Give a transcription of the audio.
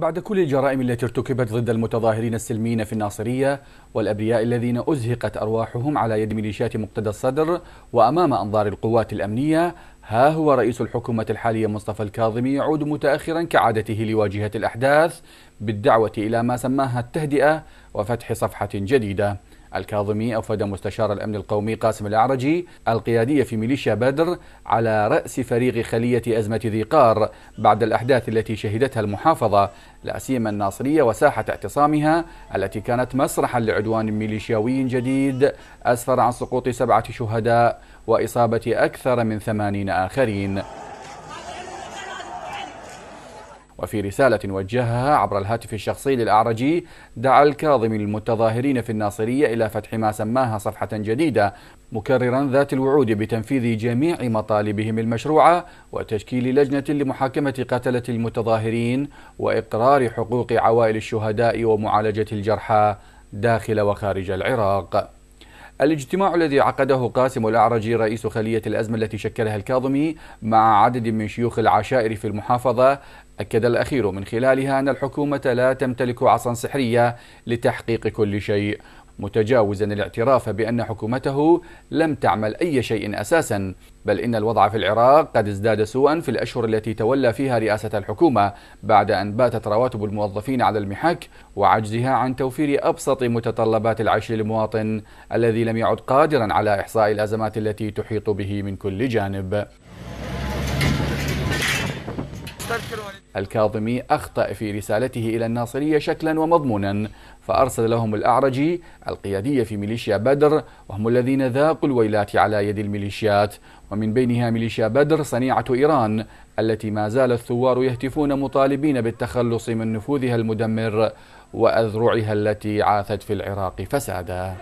بعد كل الجرائم التي ارتكبت ضد المتظاهرين السلميين في الناصرية والأبرياء الذين أزهقت أرواحهم على يد ميليشيات مقتدى الصدر وأمام أنظار القوات الأمنية ها هو رئيس الحكومة الحالية مصطفى الكاظمي يعود متأخرا كعادته لواجهة الأحداث بالدعوة إلى ما سماها التهدئة وفتح صفحة جديدة الكاظمي أفاد مستشار الأمن القومي قاسم الأعرجي القيادية في ميليشيا بدر على رأس فريق خلية أزمة ذي قار بعد الأحداث التي شهدتها المحافظة لا سيما الناصرية وساحة اعتصامها التي كانت مسرحا لعدوان ميليشياوي جديد أسفر عن سقوط سبعة شهداء وإصابة أكثر من ثمانين آخرين وفي رسالة وجهها عبر الهاتف الشخصي للأعرجي دعا الكاظم المتظاهرين في الناصرية إلى فتح ما سماها صفحة جديدة مكررا ذات الوعود بتنفيذ جميع مطالبهم المشروعة وتشكيل لجنة لمحاكمة قتلة المتظاهرين وإقرار حقوق عوائل الشهداء ومعالجة الجرحى داخل وخارج العراق الاجتماع الذي عقده قاسم الأعرجي رئيس خلية الأزمة التي شكلها الكاظمي مع عدد من شيوخ العشائر في المحافظة أكد الأخير من خلالها أن الحكومة لا تمتلك عصا سحرية لتحقيق كل شيء متجاوزا الاعتراف بأن حكومته لم تعمل أي شيء أساسا بل إن الوضع في العراق قد ازداد سوءا في الأشهر التي تولى فيها رئاسة الحكومة بعد أن باتت رواتب الموظفين على المحك وعجزها عن توفير أبسط متطلبات العيش للمواطن الذي لم يعد قادرا على إحصاء الأزمات التي تحيط به من كل جانب الكاظمي أخطأ في رسالته إلى الناصرية شكلا ومضمونا فأرسل لهم الأعرجي القيادية في ميليشيا بدر وهم الذين ذاقوا الويلات على يد الميليشيات ومن بينها ميليشيا بدر صنيعة إيران التي ما زال الثوار يهتفون مطالبين بالتخلص من نفوذها المدمر وأذرعها التي عاثت في العراق فسادا